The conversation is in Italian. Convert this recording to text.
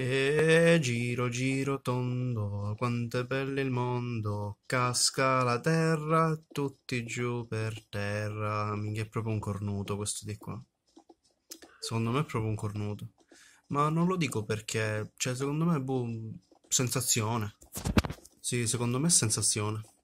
E giro, giro tondo, quanto è bello il mondo, casca la terra, tutti giù per terra. Minchia, è proprio un cornuto questo di qua. Secondo me è proprio un cornuto. Ma non lo dico perché, cioè, secondo me, boh, sensazione. Sì, secondo me è sensazione.